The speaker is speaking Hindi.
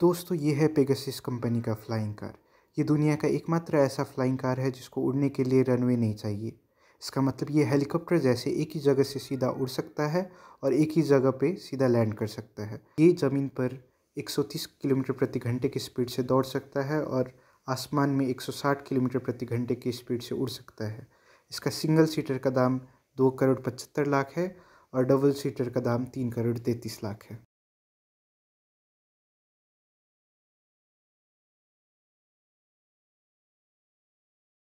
दोस्तों ये है पेगसिस कंपनी का फ्लाइंग कार ये दुनिया का एकमात्र ऐसा फ्लाइंग कार है जिसको उड़ने के लिए रनवे नहीं चाहिए इसका मतलब ये हेलीकॉप्टर जैसे एक ही जगह से सीधा उड़ सकता है और एक ही जगह पे सीधा लैंड कर सकता है ये ज़मीन पर 130 किलोमीटर प्रति घंटे की स्पीड से दौड़ सकता है और आसमान में 160 किलोमीटर प्रति घंटे की स्पीड से उड़ सकता है इसका सिंगल सीटर का दाम दो करोड़ पचहत्तर लाख है और डबल सीटर का दाम तीन करोड़ तैंतीस लाख है